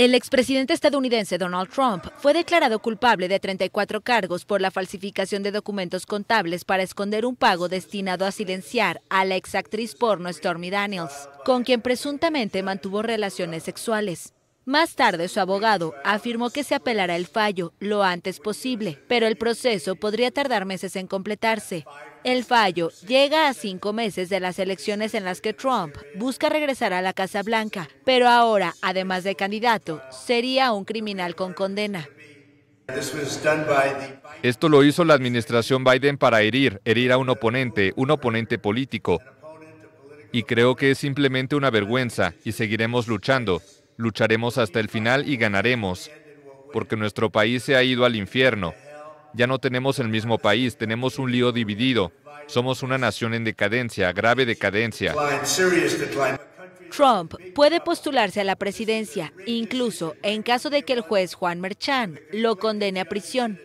El expresidente estadounidense Donald Trump fue declarado culpable de 34 cargos por la falsificación de documentos contables para esconder un pago destinado a silenciar a la exactriz porno Stormy Daniels, con quien presuntamente mantuvo relaciones sexuales. Más tarde, su abogado afirmó que se apelará el fallo lo antes posible, pero el proceso podría tardar meses en completarse. El fallo llega a cinco meses de las elecciones en las que Trump busca regresar a la Casa Blanca, pero ahora, además de candidato, sería un criminal con condena. Esto lo hizo la administración Biden para herir, herir a un oponente, un oponente político. Y creo que es simplemente una vergüenza y seguiremos luchando. Lucharemos hasta el final y ganaremos, porque nuestro país se ha ido al infierno. Ya no tenemos el mismo país, tenemos un lío dividido. Somos una nación en decadencia, grave decadencia. Trump puede postularse a la presidencia, incluso en caso de que el juez Juan Merchan lo condene a prisión.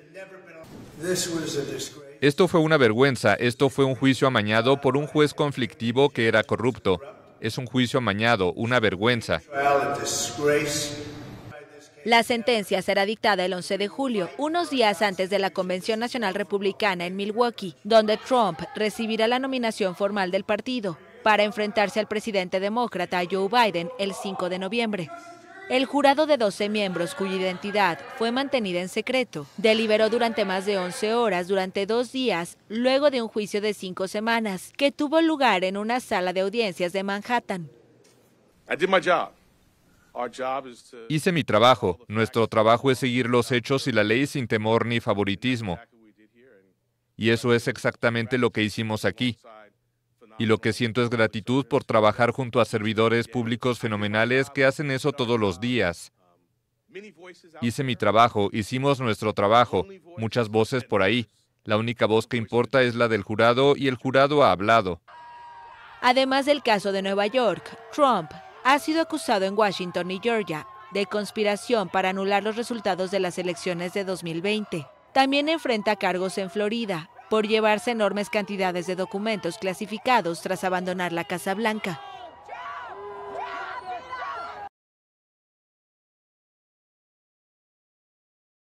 Esto fue una vergüenza, esto fue un juicio amañado por un juez conflictivo que era corrupto. Es un juicio amañado, una vergüenza. La sentencia será dictada el 11 de julio, unos días antes de la Convención Nacional Republicana en Milwaukee, donde Trump recibirá la nominación formal del partido para enfrentarse al presidente demócrata Joe Biden el 5 de noviembre. El jurado de 12 miembros, cuya identidad fue mantenida en secreto, deliberó durante más de 11 horas durante dos días, luego de un juicio de cinco semanas, que tuvo lugar en una sala de audiencias de Manhattan. Hice mi trabajo. Nuestro trabajo es seguir los hechos y la ley sin temor ni favoritismo. Y eso es exactamente lo que hicimos aquí. Y lo que siento es gratitud por trabajar junto a servidores públicos fenomenales que hacen eso todos los días. Hice mi trabajo, hicimos nuestro trabajo, muchas voces por ahí. La única voz que importa es la del jurado y el jurado ha hablado. Además del caso de Nueva York, Trump ha sido acusado en Washington y Georgia de conspiración para anular los resultados de las elecciones de 2020. También enfrenta cargos en Florida, por llevarse enormes cantidades de documentos clasificados tras abandonar la Casa Blanca.